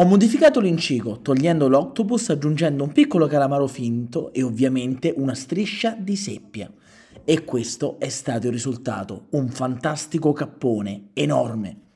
Ho modificato l'incico, togliendo l'octopus, aggiungendo un piccolo calamaro finto e ovviamente una striscia di seppia. E questo è stato il risultato, un fantastico cappone, enorme.